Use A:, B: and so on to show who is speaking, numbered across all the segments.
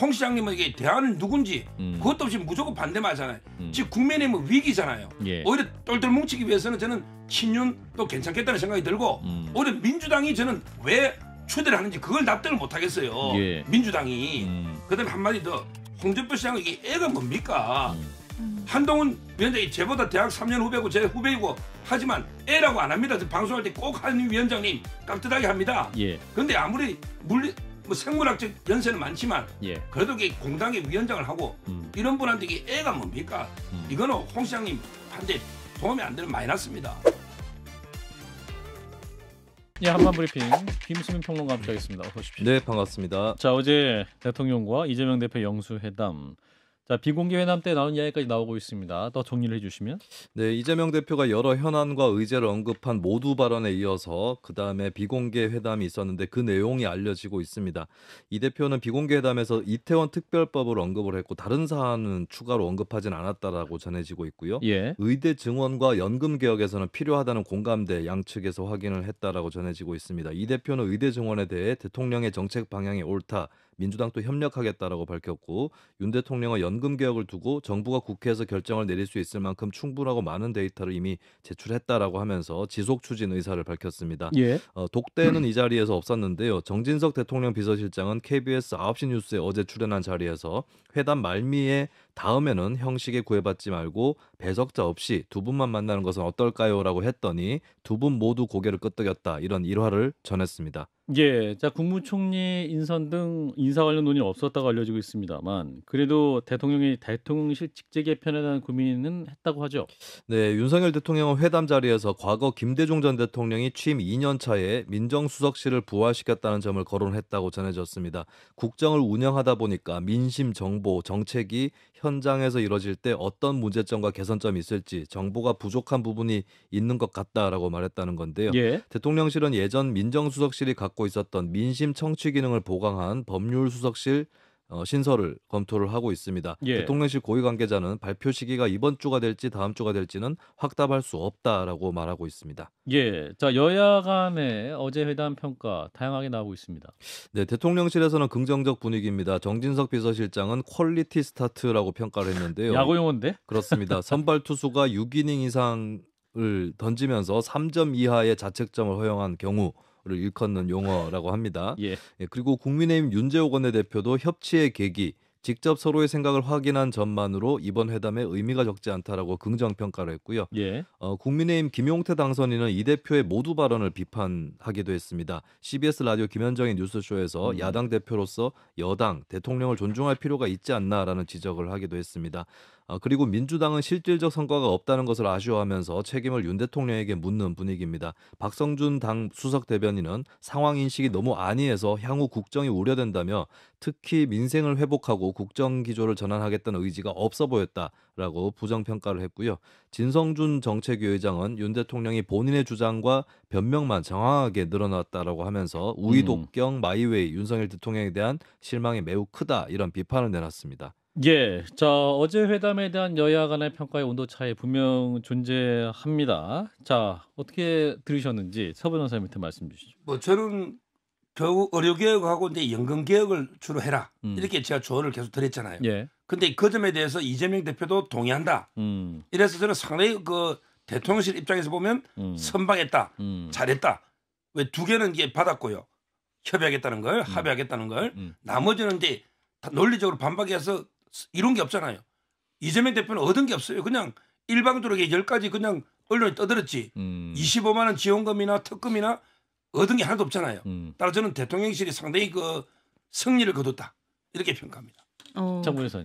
A: 홍 시장님에게 대안은 누군지 음. 그것도 없이 무조건 반대말 하잖아요. 음. 지금 국민의힘은 위기잖아요. 예. 오히려 똘똘 뭉치기 위해서는 저는 친윤 또 괜찮겠다는 생각이 들고 음. 오히려 민주당이 저는 왜 초대를 하는지 그걸 납득을 못하겠어요. 예. 민주당이. 음. 그다음에 한마디 더 홍준표 시장은 이게 애가 뭡니까? 음. 한동훈 위원장이 제보다 대학 3년 후배고 제 후배이고 하지만 애라고 안 합니다. 방송할 때 꼭 한 위원장님 깍듯하게 합니다. 예. 그런데 아무리 물리 뭐 생물학적 연세는 많지만 예. 그래도 공당의 위원장을 하고 음. 이런 분한테 이게 애가 뭡니까? 음. 이거는 홍 시장님 한테 도움이 안 되는 마이너스입니다. 예,
B: 한반 브리핑 김수민 평론가 함께하겠습니다. 어서 오십시오. 네, 반갑습니다. 자, 어제 대통령과 이재명 대표 영수회담 자 비공개 회담 때 나온 이야기까지 나오고 있습니다. 더 정리를 해주시면.
C: 네 이재명 대표가 여러 현안과 의제를 언급한 모두 발언에 이어서 그 다음에 비공개 회담이 있었는데 그 내용이 알려지고 있습니다. 이 대표는 비공개 회담에서 이태원 특별법을 언급을 했고 다른 사안은 추가로 언급하진 않았다라고 전해지고 있고요. 예. 의대 증원과 연금 개혁에서는 필요하다는 공감대 양측에서 확인을 했다라고 전해지고 있습니다. 이 대표는 의대 증원에 대해 대통령의 정책 방향이 옳다. 민주당도 협력하겠다라고 밝혔고 윤 대통령은 연금 개혁을 두고 정부가 국회에서 결정을 내릴 수 있을 만큼 충분하고 많은 데이터를 이미 제출했다라고 하면서 지속 추진 의사를 밝혔습니다. 예. 어, 독대는 이 자리에서 없었는데요. 정진석 대통령 비서실장은 KBS 9시 뉴스에 어제 출연한 자리에서 회담 말미에 다음에는 형식에 구애받지 말고 배석자 없이 두 분만 만나는 것은 어떨까요? 라고 했더니 두 분 모두 고개를 끄덕였다. 이런 일화를 전했습니다.
B: 예, 자 국무총리 인선 등 인사 관련 논의 없었다고 알려지고
C: 있습니다만
B: 그래도 대통령이 대통령실
C: 직제 개편에 대한 고민은 했다고 하죠. 네, 윤석열 대통령은 회담 자리에서 과거 김대중 전 대통령이 취임 2년 차에 민정수석실을 부활시켰다는 점을 거론했다고 전해졌습니다. 국정을 운영하다 보니까 민심 정보 정책이 현 현장에서 이뤄질 때 어떤 문제점과 개선점이 있을지 정보가 부족한 부분이 있는 것 같다라고 말했다는 건데요. 예. 대통령실은 예전 민정수석실이 갖고 있었던 민심 청취 기능을 보강한 법률수석실 어, 신설을 검토를 하고 있습니다. 예. 대통령실 고위 관계자는 발표 시기가 이번 주가 될지 다음 주가 될지는 확답할 수 없다라고 말하고 있습니다.
B: 예, 자 여야 간의 어제 회담 평가 다양하게 나오고 있습니다.
C: 네, 대통령실에서는 긍정적 분위기입니다. 정진석 비서실장은 퀄리티 스타트라고 평가를 했는데요. 야구 용어인데? 그렇습니다. 선발 투수가 6이닝 이상 을 던지면서 3점 이하의 자책점을 허용한 경우 일컫는 용어라고 합니다. 예. 예, 그리고 국민의힘 윤재호 원내대표도 협치의 계기 직접 서로의 생각을 확인한 점만으로 이번 회담의 의미가 적지 않다라고 긍정 평가를 했고요. 예. 어, 국민의힘 김용태 당선인은 이 대표의 모두 발언을 비판하기도 했습니다. CBS 라디오 김현정의 뉴스쇼에서 음. 야당 대표로서 여당 대통령을 존중할 필요가 있지 않나라는 지적을 하기도 했습니다. 아, 그리고 민주당은 실질적 성과가 없다는 것을 아쉬워하면서 책임을 윤 대통령에게 묻는 분위기입니다. 박성준 당 수석 대변인은 상황 인식이 너무 안이해서 향후 국정이 우려된다며 특히 민생을 회복하고 국정 기조를 전환하겠다는 의지가 없어 보였다라고 부정 평가를 했고요. 진성준 정책위의장은 윤 대통령이 본인의 주장과 변명만 정확하게 늘어났다라고 하면서 우이독경 음. 마이웨이 윤석열 대통령에 대한 실망이 매우 크다 이런 비판을 내놨습니다.
B: 예, 자 어제 회담에
C: 대한 여야 간의 평가의 온도 차이
B: 분명 존재합니다. 자 어떻게 들으셨는지 서 변호사 님한테 말씀 주시죠.
A: 뭐 저는 겨우 의료 개혁하고 이제 연금 개혁을 주로 해라 음. 이렇게 제가 조언을 계속 드렸잖아요. 예. 근데 그 점에 대해서 이재명 대표도 동의한다. 음. 이래서 저는 상당히 그 대통령실 입장에서 보면 음. 선방했다, 음. 잘했다. 왜 두 개는 이게 받았고요. 협의하겠다는 걸, 음. 합의하겠다는 걸. 음. 나머지는 이제 논리적으로 반박해서 이런 게 없잖아요. 이재명 대표는 얻은 게 없어요. 그냥 일방적으로 열가지 그냥 언론에 떠들었지. 음. 25만 원 지원금이나 특금이나 얻은 게 하나도 없잖아요. 음. 따라 저는 대통령실이 상당히 그 승리를 거뒀다. 이렇게 평가합니다.
D: 어,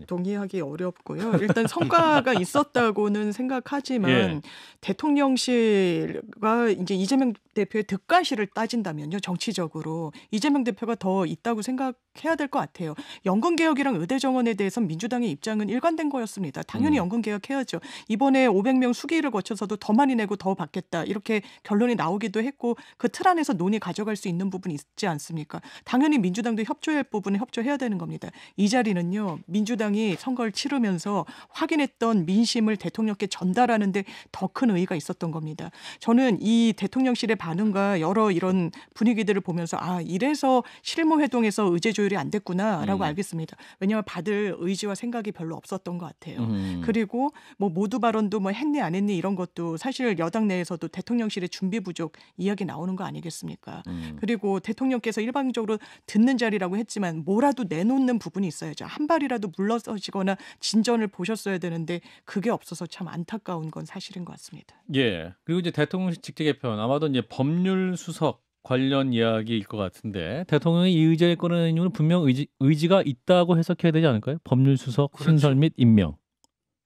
D: 동의하기 어렵고요. 일단 성과가 있었다고는 생각하지만 예. 대통령실과 이제 이재명 대표의 득과실을 따진다면요. 정치적으로 이재명 대표가 더 있다고 생각 해야 될 것 같아요. 연금 개혁이랑 의대 정원에 대해서 민주당의 입장은 일관된 거였습니다. 당연히 음. 연금 개혁해야죠. 이번에 500명 수기를 거쳐서도 더 많이 내고 더 받겠다 이렇게 결론이 나오기도 했고 그 틀 안에서 논의 가져갈 수 있는 부분이 있지 않습니까? 당연히 민주당도 협조할 부분에 협조해야 되는 겁니다. 이 자리는요 민주당이 선거를 치르면서 확인했던 민심을 대통령께 전달하는데 더 큰 의의가 있었던 겁니다. 저는 이 대통령실의 반응과 여러 이런 분위기들을 보면서 아 이래서 실무 회동에서 의제조 조율이 안 됐구나라고 음. 알겠습니다. 왜냐하면 받을 의지와 생각이 별로 없었던 것 같아요. 음. 그리고 뭐 모두 발언도 뭐 했니 안 했니 이런 것도 사실 여당 내에서도 대통령실의 준비 부족 이야기 나오는 거 아니겠습니까? 음. 그리고 대통령께서 일방적으로 듣는 자리라고 했지만 뭐라도 내놓는 부분이 있어야죠. 한 발이라도 물러서시거나 진전을 보셨어야 되는데 그게 없어서 참 안타까운 건 사실인 것 같습니다.
B: 예. 그리고 이제 대통령실 직제 개편 아마도 이제 법률 수석 관련 이야기일 것 같은데 대통령이 이 의제에 꺼내는 이유는 분명 의지, 의지가 있다고 해석해야 되지 않을까요? 법률 수석 그렇죠. 신설 및 임명.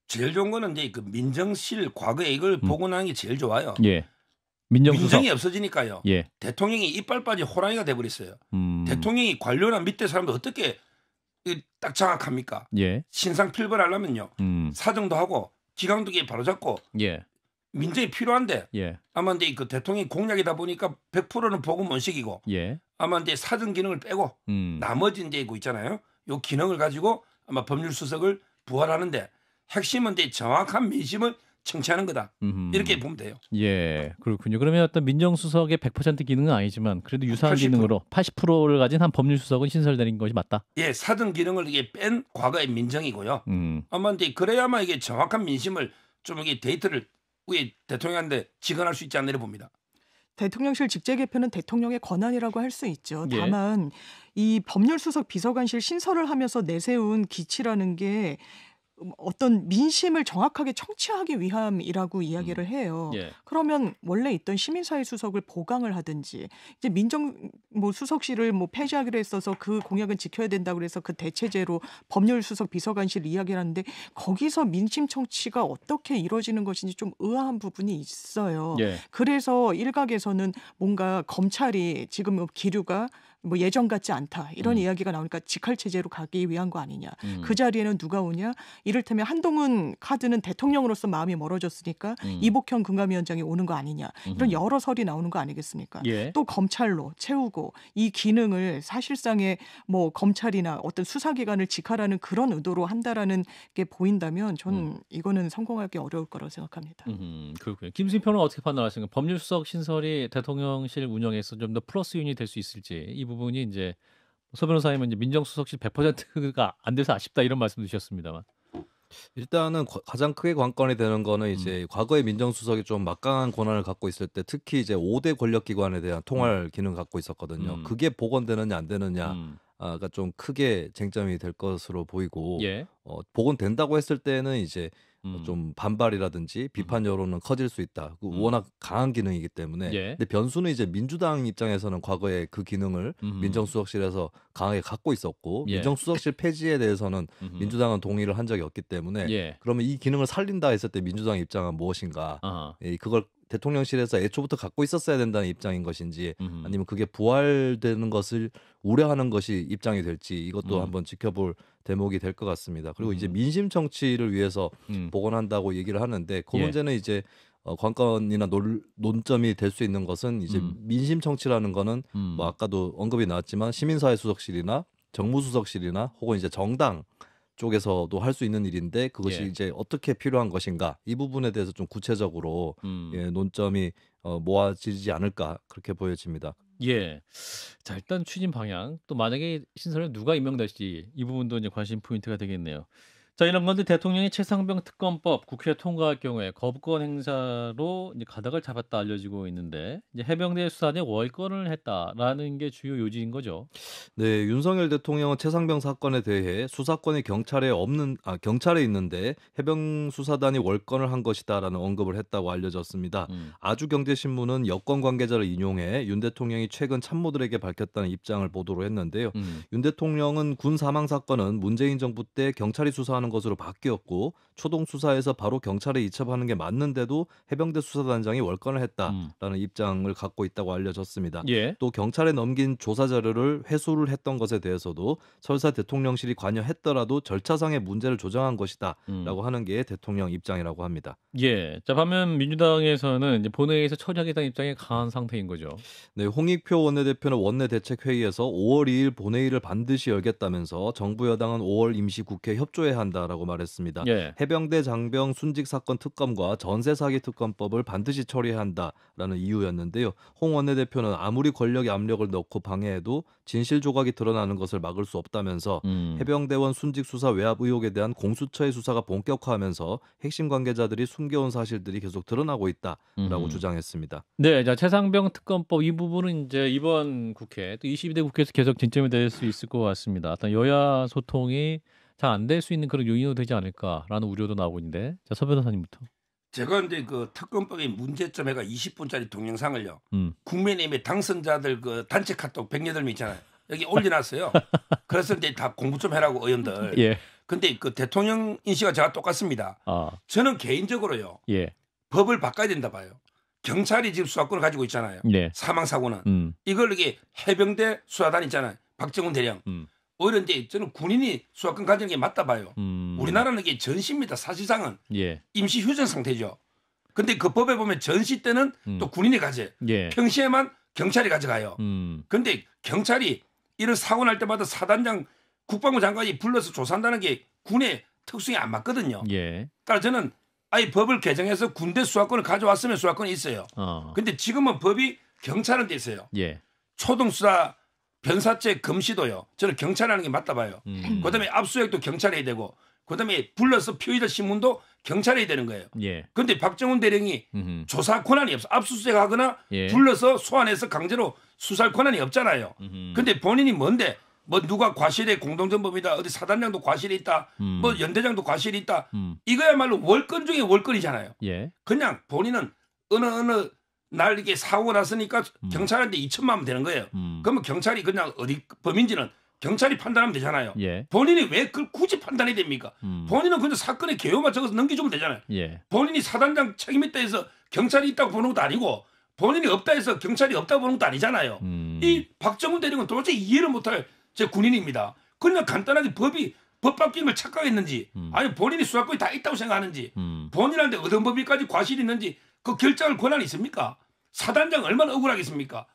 A: 제일 좋은 거는 이제 그 민정실 과거에 이걸 음. 보고 나는 게 제일 좋아요. 예. 민정수석. 민정이 없어지니까요. 예. 대통령이 이빨 빠지 호랑이가 돼버렸어요. 음. 대통령이 관료나 밑에 사람들 어떻게 딱 장악합니까? 예. 신상 필벌하려면요. 음. 사정도 하고 기강도 게 바로잡고 예. 민정이 필요한데 예. 아마 이제 그 대통령 이 공약이다 보니까 100%는 보금 원식이고 예. 아마 이제 사전 기능을 빼고 음. 나머지 이제 있고 그 있잖아요. 요 기능을 가지고 아마 법률 수석을 부활하는데 핵심은 이제 정확한 민심을 청취하는 거다. 음흠. 이렇게 보면 돼요.
B: 예, 그렇군요. 그러면 어떤 민정수석의 100% 기능은 아니지만 그래도 유사한 80%. 기능으로 80%를 가진 한 법률수석은 신설되는 것이 맞다.
A: 예, 사전 기능을 이게 뺀 과거의 민정이고요. 음. 아마 이제 그래야만 이게 정확한 민심을 좀 이게 데이터를 우리 대통령한테 직언할 수 있지 않느냐 봅니다.
D: 대통령실 직제 개편은 대통령의 권한이라고 할 수 있죠. 예. 다만 이 법률수석 비서관실 신설을 하면서 내세운 기치라는 게 음, 어떤 민심을 정확하게 청취하기 위함이라고 이야기를 음. 해요. 예. 그러면 원래 있던 시민사회 수석을 보강을 하든지 이제 민정 뭐 수석실을 뭐 폐지하기로 했어서 그 공약은 지켜야 된다고 그래서 그 대체제로 법률 수석 비서관실 이야기를 하는데 거기서 민심 청취가 어떻게 이루어지는 것인지 좀 의아한 부분이 있어요. 예. 그래서 일각에서는 뭔가 검찰이 지금 기류가 뭐 예전 같지 않다 이런 음. 이야기가 나오니까 직할 체제로 가기 위한 거 아니냐 음. 그 자리에는 누가 오냐 이를테면 한동훈 카드는 대통령으로서 마음이 멀어졌으니까 음. 이복현 금감위원장이 오는 거 아니냐 이런 음. 여러 설이 나오는 거 아니겠습니까 예. 또 검찰로 채우고 이 기능을 사실상의 뭐 검찰이나 어떤 수사기관을 직하라는 그런 의도로 한다라는 게 보인다면 저는 음. 이거는 성공하기 어려울 거라고 생각합니다.
B: 그 김승표는 어떻게 판단하시는가? 법률수석 신설이 대통령실 운영에서 좀 더 플러스 윤이 될 수 있을지 이 부분. 부분이 이제 서 변호사님은 이제 민정수석실 100%가 안 돼서 아쉽다 이런 말씀 주셨습니다만.
C: 일단은 가장 크게 관건이 되는 거는 이제 음. 과거에 민정수석이 좀 막강한 권한을 갖고 있을 때 특히 이제 5대 권력기관에 대한 통할 음. 기능을 갖고 있었거든요. 음. 그게 복원되느냐 안 되느냐. 가좀 음. 아, 그러니까 크게 쟁점이 될 것으로 보이고 예. 어, 복원된다고 했을 때는 이제 음. 좀 반발이라든지 음. 비판 여론은 커질 수 있다. 그 음. 워낙 강한 기능이기 때문에. 예. 근데 변수는 이제 민주당 입장에서는 과거에 그 기능을 음. 민정수석실에서 강하게 갖고 있었고 예. 민정수석실 폐지에 대해서는 음흠. 민주당은 동의를 한 적이 없기 때문에 예. 그러면 이 기능을 살린다 했을 때 민주당 입장은 무엇인가? 아 예, 그걸 대통령실에서 애초부터 갖고 있었어야 된다는 입장인 것인지 음흠. 아니면 그게 부활되는 것을 우려하는 것이 입장이 될지 이것도 음. 한번 지켜볼 대목이 될 것 같습니다. 그리고 음. 이제 민심 정치를 위해서 음. 복원한다고 얘기를 하는데 그 예. 문제는 이제 어, 관건이나 논, 논점이 될 수 있는 것은 이제 음. 민심 정치라는 거는 음. 뭐 아까도 언급이 나왔지만 시민사회 수석실이나 정무수석실이나 혹은 이제 정당 쪽에서도 할 수 있는 일인데 그것이 예. 이제 어떻게 필요한 것인가 이 부분에 대해서 좀 구체적으로 예, 음. 예, 논점이 어, 모아지지 않을까 그렇게 보여집니다.
B: 예. 자 일단 추진 방향 또 만약에 신선을 누가 임명될지 이 부분도 이제 관심 포인트가 되겠네요. 자, 이런 건데 대통령이 최상병 특검법 국회 통과할 경우에 거부권 행사로 이제 가닥을 잡았다 알려지고 있는데 이제 해병대 수사에 단 월권을
C: 했다라는 게 주요 요지인 거죠. 네, 윤석열 대통령은 최상병 사건에 대해 수사권이 경찰에 없는 아, 경찰에 있는데 해병 수사단이 월권을 한 것이다라는 언급을 했다고 알려졌습니다. 음. 아주경제신문은 여권 관계자를 인용해 윤 대통령이 최근 참모들에게 밝혔다는 입장을 보도로 했는데요. 음. 윤 대통령은 군 사망 사건은 문재인 정부 때 경찰이 수사하는 것으로 바뀌었고 초동 수사에서 바로 경찰에 이첩하는 게 맞는데도 해병대 수사단장이 월권을 음. 했다라는 음. 입장을 갖고 있다고 알려졌습니다. 예. 또 경찰에 넘긴 조사 자료를 회수를 했던 것에 대해서도 설사 대통령실이 관여했더라도 절차상의 문제를 조정한 것이다라고 음. 하는 게 대통령 입장이라고 합니다. 예. 자
B: 반면 민주당에서는 이제 본회의에서 처리하겠다는 입장이 강한 상태인 거죠.
C: 네, 홍익표 원내대표는 원내 대책 회의에서 5월 2일 본회의를 반드시 열겠다면서 정부 여당은 5월 임시 국회 협조해야 한다라고 말했습니다. 예. 해병대 장병 순직 사건 특검과 전세 사기 특검법을 반드시 처리해야 한다라는 이유였는데요. 홍 원내대표는 아무리 권력의 압력을 넣고 방해해도 진실 조각이 드러나는 것을 막을 수 없다면서 음. 해병대원 순직 수사 외압 의혹에 대한 공수처의 수사가 본격화하면서 핵심 관계자들이 숨겨온 사실들이 계속 드러나고 있다라고 음. 주장했습니다.
B: 네, 자 최상병 특검법 이 부분은 이제 이번 국회 또 22대 국회에서 계속 쟁점이 될 수 있을 것 같습니다. 어떤 여야 소통이 잘안될수 있는 그런 요인으로 되지 않을까라는 우려도 나오고 있는데 자서 변호사님부터.
A: 제가 이제 그 특검법의 문제점 해가 20분짜리 동영상을요. 음. 국민의힘의 당선자들 그 단체 카톡 108명 있잖아요. 여기 올려놨어요. 그래서 이제 다 공부 좀 해라고 의원들. 예. 근데 그 대통령 인식과 제가 똑같습니다. 아. 저는 개인적으로요. 예. 법을 바꿔야 된다 봐요. 경찰이 지금 수사권을 가지고 있잖아요. 네. 사망 사고는 음. 이걸 이게 해병대 수사단 있잖아요. 박정훈 대령. 음. 오히려 이제 저는 군인이 수학권 가지는 게 맞다 봐요. 음. 우리나라는 이게 전시입니다. 사실상은 예. 임시 휴전 상태죠. 근데 그 법에 보면 전시 때는 음. 또 군인이 가재, 예. 평시에만 경찰이 가져가요. 음. 근데 경찰이 이런 사고 날 때마다 사단장 국방부 장관이 불러서 조사한다는 게 군의 특성이 안 맞거든요. 예. 따라 저는 아예 법을 개정해서 군대 수학권을 가져왔으면 수학권이 있어요. 어. 근데 지금은 법이 경찰한테 있어요. 예. 초등수사 변사죄 금시도요. 저는 경찰하는 게 맞다 봐요. 음. 그다음에 압수액도 경찰해야 되고 그다음에 불러서 피의자 신문도 경찰해야 되는 거예요. 예. 그런데 예. 박정훈 대령이 음흠. 조사 권한이 없어 압수수색하거나 예. 불러서 소환해서 강제로 수사 권한이 없잖아요. 그런데 본인이 뭔데 뭐 누가 과실에 공동전범이다 어디 사단장도 과실이 있다 음. 뭐 연대장도 과실이 있다 음. 이거야말로 월권 중에 월권이잖아요 예. 그냥 본인은 어느 어느 날 이게 렇 사고 났으니까 음. 경찰한테 2천만 원 되는 거예요. 음. 그러면 경찰이 그냥 어디 범인지는 경찰이 판단하면 되잖아요. 예. 본인이 왜 그걸 굳이 판단이 됩니까? 음. 본인은 그냥 사건의 개요만 적어서 넘겨주면 되잖아요. 예. 본인이 사단장 책임있다 해서 경찰이 있다고 보는 것도 아니고 본인이 없다 해서 경찰이 없다 보는 것도 아니잖아요. 음. 이 박정훈 대령은 도대체 이해를 못할 제 군인입니다. 그냥 간단하게 법이 법 바뀐 걸 착각했는지 음. 아니 본인이 수사권이 다 있다고 생각하는지 음. 본인한테 어떤 법이까지 과실이 있는지 그 결정할 권한이 있습니까? 사단장 얼마나 억울하겠습니까?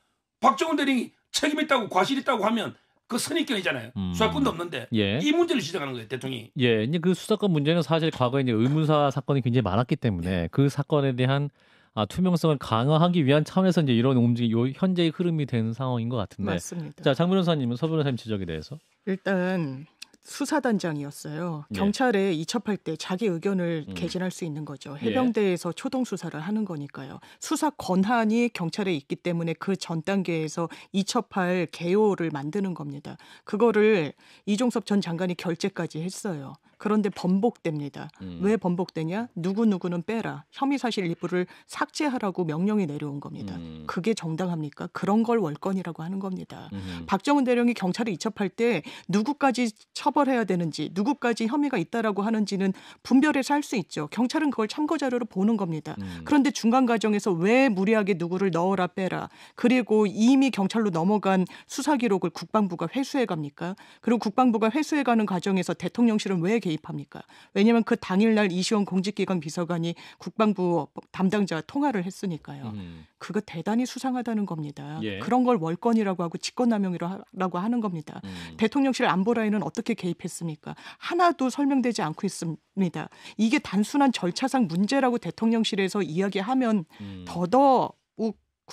A: 박정훈 대령 책임 있다고 과실 있다고 하면 그 선입견이잖아요. 음. 수사권도 없는데 예. 이 문제를 지적하는 거예요, 대통령이.
B: 예, 이제 그 수사권 문제는 사실 과거에 이제 의문사 사건이 굉장히 많았기 때문에 예. 그 사건에 대한 아, 투명성을 강화하기 위한 차원에서 이제 이런 움직임, 현재의 흐름이 되 상황인 것 같은데. 맞습니다. 자, 장 변호사님은 서 변호사님 지적에 대해서.
D: 일단 수사단장이었어요. 예. 경찰에 예. 이첩할 때 자기 의견을 음. 개진할 수 있는 거죠. 예. 해병대에서 예. 초동 수사를 하는 거니까요. 수사 권한이 경찰에 있기 때문에 그 전 단계에서 이첩할 개요를 만드는 겁니다. 그거를 이종섭 전 장관이 결재까지 했어요. 그런데 번복됩니다. 음. 왜 번복되냐? 누구누구는 빼라. 혐의 사실 일부를 삭제하라고 명령이 내려온 겁니다. 음. 그게 정당합니까? 그런 걸 월권이라고 하는 겁니다. 음. 박정은 대령이 경찰에 이첩할 때 누구까지 처벌해야 되는지, 누구까지 혐의가 있다라고 하는지는 분별해서 할 수 있죠. 경찰은 그걸 참고 자료로 보는 겁니다. 음. 그런데 중간 과정에서 왜 무리하게 누구를 넣어라 빼라. 그리고 이미 경찰로 넘어간 수사 기록을 국방부가 회수해 갑니까? 그리고 국방부가 회수해 가는 과정에서 대통령실은 왜 개? 개입합니까? 왜냐하면 그 당일날 이시원 공직기관 비서관이 국방부 담당자 와 통화를 했으니까요. 음. 그거 대단히 수상하다는 겁니다. 예. 그런 걸 월권이라고 하고 직권남용이라고 하는 겁니다. 음. 대통령실 안보라인은 어떻게 개입했습니까? 하나도 설명되지 않고 있습니다. 이게 단순한 절차상 문제라고 대통령실에서 이야기하면 음. 더더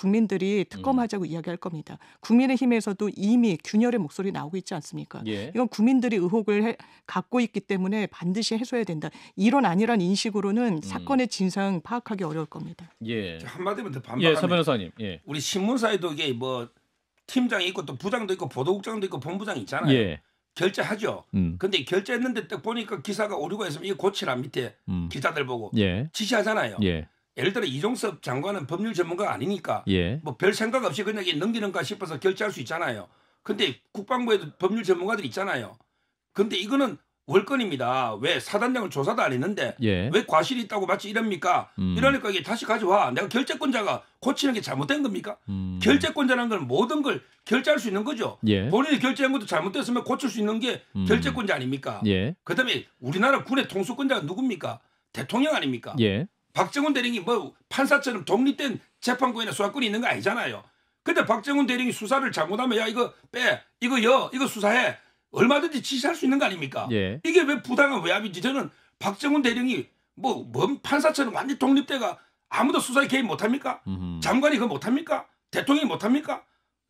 D: 국민들이 음. 특검하자고 음. 이야기할 겁니다. 국민의힘에서도 이미 균열의 목소리 나오고 있지 않습니까? 예. 이건 국민들이 의혹을 해, 갖고 있기 때문에 반드시 해소해야 된다. 이런 아니란 인식으로는 음. 사건의 진상 파악하기
A: 어려울 겁니다. 예. 한마디만 더 반박하면 예, 서 변호사님. 예. 우리 신문사에도 이게 뭐 팀장이 있고 또 부장도 있고 보도국장도 있고 본부장이 있잖아요. 예. 결제하죠. 음. 근데 결제했는데 딱 보니까 기사가 오류가 있으면 이거 고치라 밑에 음. 기자들 보고
E: 예. 지시하잖아요. 예.
A: 예를 들어 이종섭 장관은 법률 전문가 아니니까 예. 뭐별 생각 없이 그냥 넘기는가 싶어서 결제할 수 있잖아요. 근데 국방부에도 법률 전문가들 있잖아요. 근데 이거는 월권입니다. 왜 사단장을 조사도 안 했는데 예. 왜 과실이 있다고 마치 이럽니까? 음. 이러니까 이게 다시 가져와. 내가 결제권자가 고치는 게 잘못된 겁니까? 음. 결제권자라는 건 모든 걸 결제할 수 있는 거죠. 예. 본인이 결제한 것도 잘못됐으면 고칠 수 있는 게 음. 결제권자 아닙니까? 예. 그다음에 우리나라 군의 통수권자가 누굽니까? 대통령 아닙니까? 예. 박정훈 대령이 뭐 판사처럼 독립된 재판권이나 수사권이 있는 거 아니잖아요. 근데 박정훈 대령이 수사를 잘못하면 야 이거 빼 이거 여 이거 수사해 얼마든지 지시할 수 있는 거 아닙니까? 예. 이게 왜 부당한 외압인지 저는 박정훈 대령이 뭐 뭔 판사처럼 완전 독립돼가 아무도 수사에 개입 못합니까? 음흠. 장관이 그거 못합니까? 대통령이 못합니까?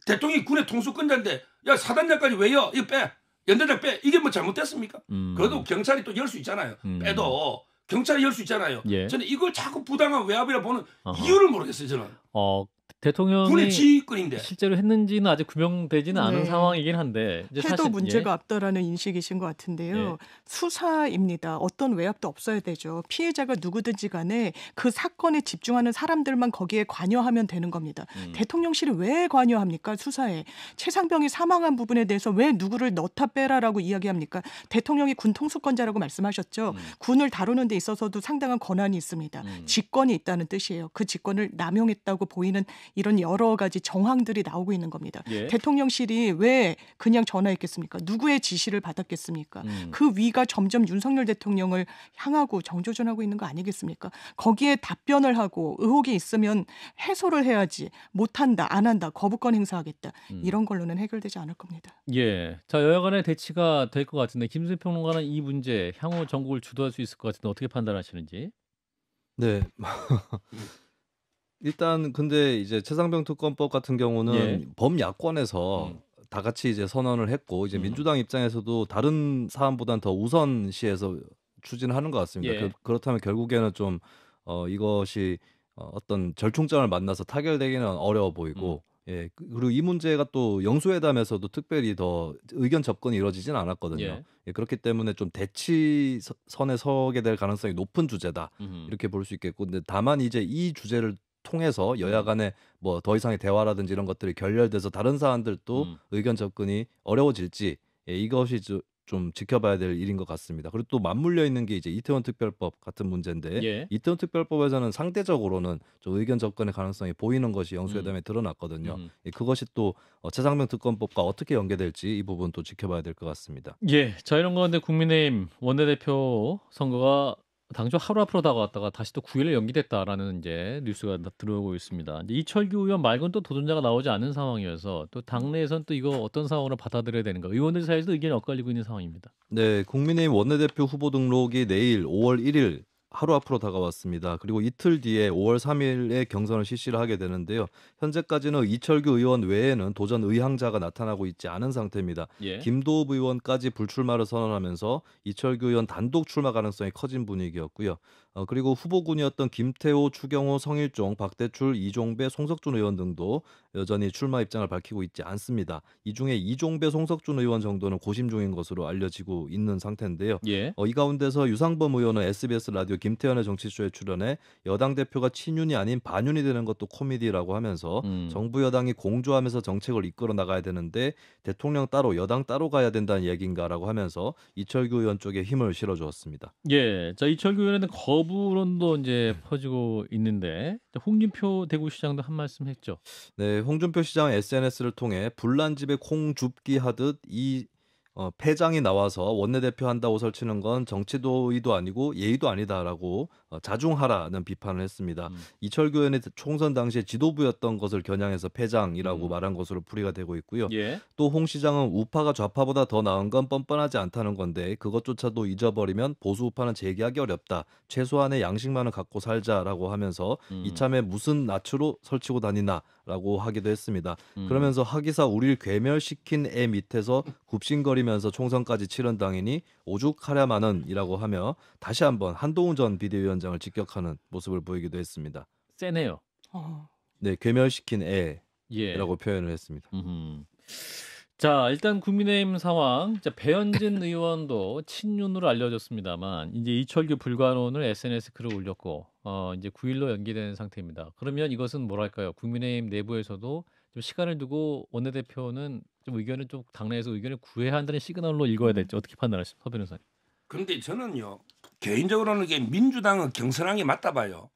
A: 대통령이 군의 통수권자인데 야 사단장까지 왜요? 이거 빼 연대장 빼 이게 뭐 잘못됐습니까? 음. 그래도 경찰이 또 열 수 있잖아요. 음. 빼도 경찰이 열 수 있잖아요. 예. 저는 이걸 자꾸 부당한 외압이라 보는
B: 어허. 이유를 모르겠어요. 저는. 어 대통령이 지휘권인데. 실제로 했는지는 아직 구명되지는 않은 네. 상황이긴 한데 이제 해도 사실, 문제가 예.
D: 없다라는 인식이신 것 같은데요. 예. 수사입니다. 어떤 외압도 없어야 되죠. 피해자가 누구든지 간에 그 사건에 집중하는 사람들만 거기에 관여하면 되는 겁니다. 음. 대통령실이 왜 관여합니까? 수사에 최상병이 사망한 부분에 대해서 왜 누구를 넣다 빼라라고 이야기합니까? 대통령이 군 통수권자라고 말씀하셨죠. 음. 군을 다루는 데 있어서도 상당한 권한이 있습니다. 음. 직권이 있다는 뜻이에요. 그 직권을 남용했다고 보이는 이런 여러 가지 정황들이 나오고 있는 겁니다. 예. 대통령실이 왜 그냥 전화했겠습니까? 누구의 지시를 받았겠습니까? 음. 그 위가 점점 윤석열 대통령을 향하고 정조전하고 있는 거 아니겠습니까? 거기에 답변을 하고 의혹이 있으면 해소를 해야지 못한다, 안 한다, 거부권 행사하겠다 음. 이런 걸로는 해결되지 않을 겁니다.
B: 예, 자 여야간의 대치가 될 것 같은데 김수희 평론가는 이 문제 향후 전국을 주도할 수 있을 것 같은데 어떻게 판단하시는지?
C: 네. 일단 근데 이제 최상병 특검법 같은 경우는 예. 범야권에서 음. 다 같이 이제 선언을 했고 이제 음. 민주당 입장에서도 다른 사안보다는더 우선시해서 추진하는 것 같습니다. 예. 그, 렇다면 결국에는 좀 어, 이것이 어, 어떤 절충점을 만나서 타결되기는 어려워 보이고 음. 예 그, 그리고 이 문제가 또 영수회담에서도 특별히 더 의견 접근이 이루어지진 않았거든요. 예. 예 그렇기 때문에 좀 대치 선에 서게 될 가능성이 높은 주제다 음흠. 이렇게 볼 수 있겠고 근데 다만 이제 이 주제를 통해서 여야 간에 뭐더 이상의 대화라든지 이런 것들이 결렬돼서 다른 사안들도 음. 의견 접근이 어려워질지 예, 이것이 저- 좀 지켜봐야 될 일인 것 같습니다. 그리고 또 맞물려 있는 게 이제 이태원 특별법 같은 문제인데 예. 이태원 특별법에서는 상대적으로는 좀 의견 접근의 가능성이 보이는 것이 영수회담에 음. 드러났거든요. 음. 예, 그것이 또 어, 최상명 특검법과 어떻게 연계될지 이 부분 도 지켜봐야 될 것 같습니다.
B: 예. 자 이런 건데 국민의힘 원내대표 선거가 당초 하루 앞으로 다가왔다가 다시 또9일에 연기됐다라는 인제 뉴스가 나 들어오고 있습니다. 인제 이철규 의원 말고는 또 도전자가 나오지 않은 상황이어서 또 당내에선 또 이거 어떤 상황으로 받아들여야 되는가 의원들 사이에서도 의견이 엇갈리고 있는 상황입니다.
C: 네. 국민의힘 원내대표 후보 등록이 내일 5월 1일 하루 앞으로 다가왔습니다. 그리고 이틀 뒤에 5월 3일에 경선을 실시를 하게 되는데요. 현재까지는 이철규 의원 외에는 도전 의향자가 나타나고 있지 않은 상태입니다. 예. 김도읍 의원까지 불출마를 선언하면서 이철규 의원 단독 출마 가능성이 커진 분위기였고요. 어, 그리고 후보군이었던 김태호, 추경호, 성일종, 박대출, 이종배, 송석준 의원 등도 여전히 출마 입장을 밝히고 있지 않습니다. 이 중에 이종배, 송석준 의원 정도는 고심 중인 것으로 알려지고 있는 상태인데요. 예. 어, 이 가운데서 유상범 의원은 SBS 라디오 김태현의 정치쇼에 출연해 여당 대표가 친윤이 아닌 반윤이 되는 것도 코미디라고 하면서 음. 정부 여당이 공조하면서 정책을 이끌어 나가야 되는데 대통령 따로 여당 따로 가야 된다는 얘기인가라고 하면서 이철규 의원 쪽에 힘을 실어주었습니다.
B: 예, 자 이철규 의원은 거 여부론도 이제 퍼지고
C: 있는데
B: 홍준표 대구시장도 한 말씀 했죠.
C: 네, 홍준표 시장 SNS를 통해 불난 집에 콩 줍기 하듯 이 어, 패장이 나와서 원내대표 한다고 설치는 건 정치도의도 아니고 예의도 아니다라고 어, 자중하라는 비판을 했습니다. 음. 이철규 의원이 총선 당시에 지도부였던 것을 겨냥해서 패장이라고 음. 말한 것으로 풀이가 되고 있고요. 예. 또홍 시장은 우파가 좌파보다 더 나은 건 뻔뻔하지 않다는 건데 그것조차도 잊어버리면 보수 우파는 재기하기 어렵다. 최소한의 양식만을 갖고 살자라고 하면서 음. 이참에 무슨 낯으로 설치고 다니나라고 하기도 했습니다. 음. 그러면서 학의사 우리를 괴멸시킨 애 밑에서 굽신거리면서 총선까지 치른 당이니 오죽하랴마는이라고 하며 다시 한번 한동훈 전 비대위원 원장을 직격하는 모습을 보이기도 했습니다.
B: 세네요.
D: 어.
C: 네, 괴멸시킨 애라고 예. 표현을 했습니다. 음흠.
B: 자, 일단 국민의힘 상황. 자, 배현진 의원도 친윤으로 알려졌습니다만 이제 이철규 불관론을 SNS 글을 올렸고 어, 이제 9일로 연기된 상태입니다. 그러면 이것은 뭐랄까요? 국민의힘 내부에서도 좀 시간을 두고 원내대표는 좀 의견을 좀 당내에서 의견을 구해야 한다는 시그널로 읽어야 될지 어떻게 판단하십니까, 변호사님?
A: 근데 저는요 개인적으로는 이게 민주당은 경선한 게 맞다 봐요.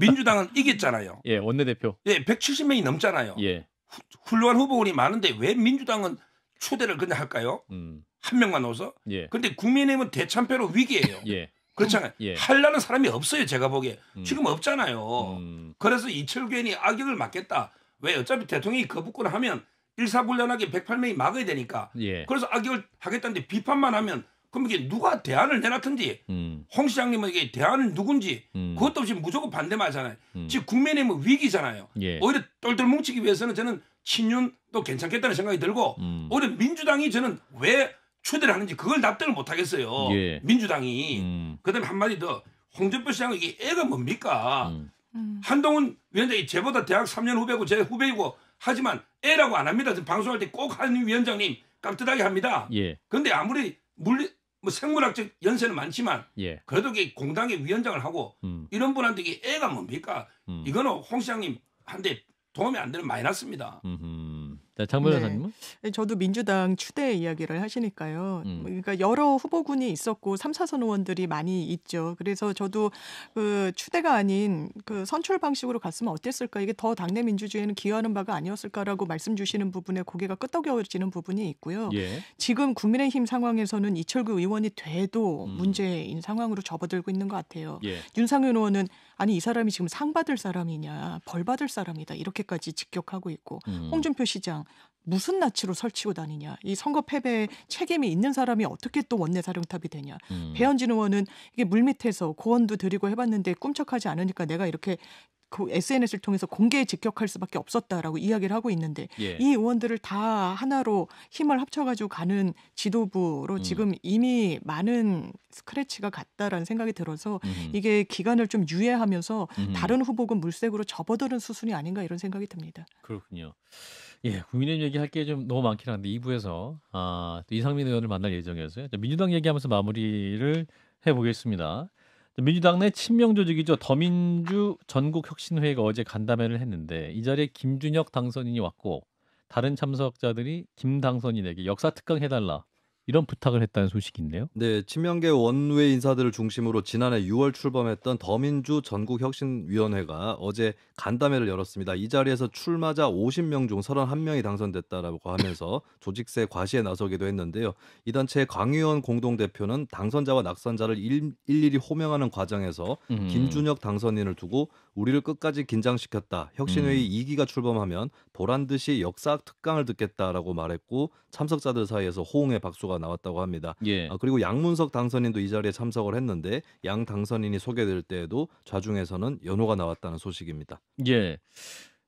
A: 민주당은 이겼잖아요. 예, 원내대표. 예, 170명이 넘잖아요. 예. 후, 훌륭한 후보군이 많은데 왜 민주당은 초대를 그냥 할까요? 음. 한 명만 넣어서. 예. 근데 국민의힘은 대참패로 위기예요. 예. 그렇잖아요. 예. 할라는 사람이 없어요. 제가 보기에 음. 지금 없잖아요. 음. 그래서 이철규이 악역을 맡겠다. 왜 어차피 대통령이 거부권 하면 일사불란하게 108명이 막아야 되니까. 예. 그래서 악역을 하겠다는데 비판만 하면 그럼 이게 누가 대안을 내놨든지 음. 홍 시장님에게 대안을 누군지 음. 그것도 없이 무조건 반대만 하잖아요. 음. 지금 국민의힘은 위기잖아요. 예. 오히려 똘똘 뭉치기 위해서는 저는 친윤 도 괜찮겠다는 생각이 들고 음. 오히려 민주당이 저는 왜 초대를 하는지 그걸 납득을 못하겠어요. 예. 민주당이. 음. 그다음에 한마디 더 홍준표 시장은 이게 애가 뭡니까? 음. 한동훈 위원장이 제보다 대학 3년 후배고 제 후배이고 하지만 애라고 안 합니다. 방송할 때꼭 하는 위원장님 깍뜨하게 합니다. 그런데 예. 아무리 물리 뭐 생물학적 연세는 많지만 예. 그래도 공당의 위원장을 하고 음. 이런 분한테 이게 애가 뭡니까? 음. 이거는 홍 시장님 한테 도움이 안 되는 마이너스입니다. 음흠. 자, 장 변호사님은? 네.
D: 네. 저도 민주당 추대 이야기를 하시니까요. 음. 뭐 그러니까 여러 후보군이 있었고 3, 4선 의원들이 많이 있죠. 그래서 저도 그 추대가 아닌 그 선출 방식으로 갔으면 어땠을까? 이게 더 당내 민주주의에는 기여하는 바가 아니었을까라고 말씀 주시는 부분에 고개가 끄덕여지는 부분이 있고요. 예. 지금 국민의힘 상황에서는 이철구 의원이 돼도 음. 문제인 상황으로 접어들고 있는 것 같아요. 예. 윤상윤 의원은 아니 이 사람이 지금 상 받을 사람이냐 벌 받을 사람이다 이렇게까지 직격하고 있고 음. 홍준표 시장 무슨 낯으로 설치고 다니냐 이 선거 패배에 책임이 있는 사람이 어떻게 또 원내 사령탑이 되냐 음. 배현진 의원은 이게 물밑에서 고언도 드리고 해봤는데 꿈쩍하지 않으니까 내가 이렇게 그 SNS를 통해서 공개 에 직격할 수밖에 없었다라고 이야기를 하고 있는데 예. 이 의원들을 다 하나로 힘을 합쳐가지고 가는 지도부로 음. 지금 이미 많은 스크래치가 갔다라는 생각이 들어서 음. 이게 기간을 좀 유예하면서 음. 다른 후보군 물색으로 접어드는 수순이 아닌가 이런 생각이 듭니다.
B: 그렇군요. 예, 국민의힘 얘기할 게 좀 너무 많긴 한데 2부에서 아, 또 이상민 의원을 만날 예정이었어요. 민주당 얘기하면서 마무리를 해보겠습니다. 민주당 내 친명 조직이죠. 더민주 전국혁신회의가 어제 간담회를 했는데 이 자리에 김준혁 당선인이 왔고 다른 참석자들이
C: 김 당선인에게 역사 특강 해달라
B: 이런 부탁을 했다는 소식인데요.
C: 네, 친명계 원외 인사들을 중심으로 지난해 6월 출범했던 더민주 전국혁신위원회가 어제 간담회를 열었습니다. 이 자리에서 출마자 50명 중 31명이 당선됐다라고 하면서 조직세 과시에 나서기도 했는데요. 이 단체의 광의원 공동대표는 당선자와 낙선자를 일, 일일이 호명하는 과정에서 음. 김준혁 당선인을 두고 우리를 끝까지 긴장시켰다. 혁신회의 음. 2기가 출범하면 보란 듯이 역사학 특강을 듣겠다라고 말했고 참석자들 사이에서 호응의 박수가 나왔다고 합니다. 예. 아, 그리고 양문석 당선인도 이 자리에 참석을 했는데 양 당선인이 소개될 때에도 좌중에서는 연호가 나왔다는 소식입니다.
B: 예.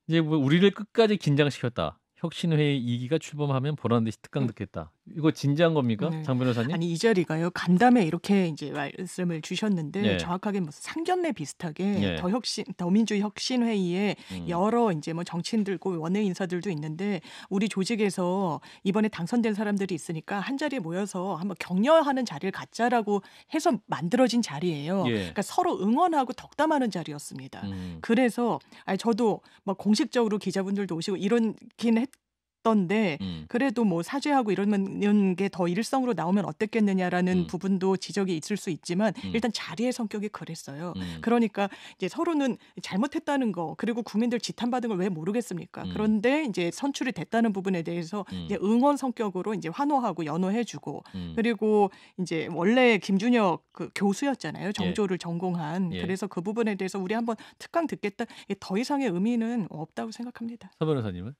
B: 이제 뭐 우리를 끝까지 긴장시켰다. 혁신회의 2기가 출범하면 보란 듯이 특강 음. 듣겠다. 이거 진지한 겁니까, 네. 장 변호사님? 아니
D: 이 자리가요 간담회 이렇게 이제 말씀을 주셨는데 네. 정확하게 뭐 상견례 비슷하게 네. 더 혁신, 더민주 혁신 회의에 음. 여러 이제 뭐 정치인들고 원외 인사들도 있는데 우리 조직에서 이번에 당선된 사람들이 있으니까 한 자리에 모여서 한번 격려하는 자리를 갖자라고 해서 만들어진 자리예요. 예. 그러니까 서로 응원하고 덕담하는 자리였습니다. 음. 그래서 아니 저도 막 공식적으로 기자분들도 오시고 이런긴 했. 없던데 음. 그래도 뭐 사죄하고 이러는게 더 일성으로 나오면 어땠겠느냐라는 음. 부분도 지적이 있을 수 있지만 음. 일단 자리의 성격이 그랬어요. 음. 그러니까 이제 서로는 잘못했다는 거 그리고 국민들 지탄받은 걸 왜 모르겠습니까? 음. 그런데 이제 선출이 됐다는 부분에 대해서 음. 이제 응원 성격으로 이제 환호하고 연호해주고 그리고 이제 원래 김준혁 그 교수였잖아요. 예. 정조를 예. 전공한 예. 그래서 그 부분에 대해서 우리 한번 특강 듣겠다. 더 이상의 의미는 없다고 생각합니다.
A: 서 변호사님은?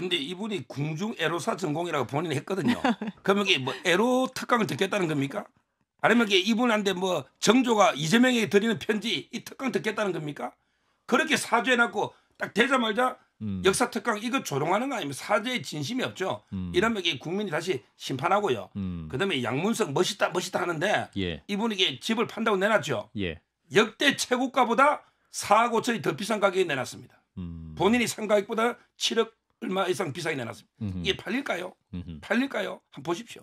A: 근데 이분이 궁중 에로사 전공이라고 본인이 했거든요. 그러면 이게 뭐 에로 특강을 듣겠다는 겁니까? 아니면 이게 이분한테 뭐 정조가 이재명에게 드리는 편지 이 특강 듣겠다는 겁니까? 그렇게 사죄해놨고 딱 되자마자 음. 역사 특강 이거 조롱하는 거 아니면 사죄의 진심이 없죠. 음. 이러면 이게 국민이 다시 심판하고요. 음. 그다음에 양문석 멋있다 멋있다 하는데 예. 이분에게 집을 판다고 내놨죠. 예. 역대 최고가보다 4억 5천이 더 비싼 가격에 내놨습니다. 음. 본인이 산 가격보다 7억 얼마 이상 비싸게 내놨습니다. 음흠. 이게 팔릴까요? 음흠. 팔릴까요? 한번 보십시오.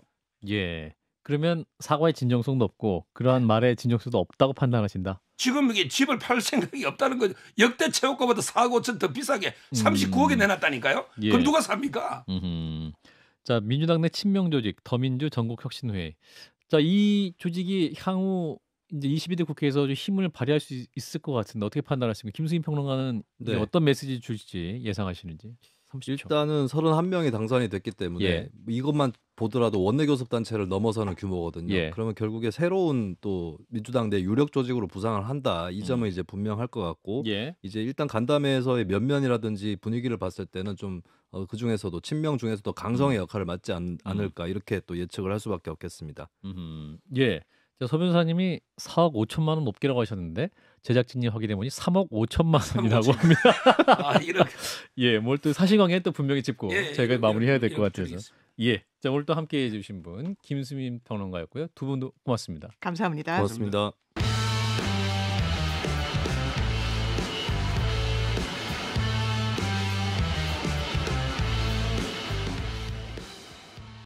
B: 예. 그러면 사과의 진정성도 없고 그러한 네. 말의 진정성도 없다고 판단하신다.
A: 지금 이게 집을 팔 생각이 없다는 거죠. 역대 최고가보다 4억 5천 더 비싸게 39억에 음. 내놨다니까요. 예. 그럼 누가 삽니까?
B: 음흠. 자 민주당 내 친명 조직 더민주 전국혁신회. 자이 조직이 향후 이제 22대 국회에서 좀 힘을 발휘할 수 있을 것 같은데 어떻게 판단하십니까? 김승인
C: 평론가는 네. 어떤
B: 메시지 주실지 예상하시는지?
C: 30초. 일단은 31명이 당선이 됐기 때문에 예. 뭐 이것만 보더라도 원내교섭단체를 넘어서는 규모거든요. 예. 그러면 결국에 새로운 또 민주당 내 유력 조직으로 부상을 한다. 이 음. 점은 음. 이제 분명할 것 같고 예. 이제 일단 간담회에서의 면면이라든지 분위기를 봤을 때는 좀그 어, 중에서도 친명 중에서도 강성의 음. 역할을 맡지 않, 음. 을까 이렇게 또 예측을 할 수밖에 없겠습니다. 음. 예.
B: 서 변사님이 4억 5천만 원높기라고 하셨는데 제작진이 확인해 보니 3억 5천만 원이라고 합니다. 아, 이렇게. 예, 오늘 또사실관계또 분명히 짚고 예, 예 저희가 마무리해야 될 것 같아서. 예. 자, 오늘 또 함께 해주신 분 김수민 평론가였고요. 두 분도 고맙습니다. 감사합니다.
D: 고맙습니다.
C: 고맙습니다.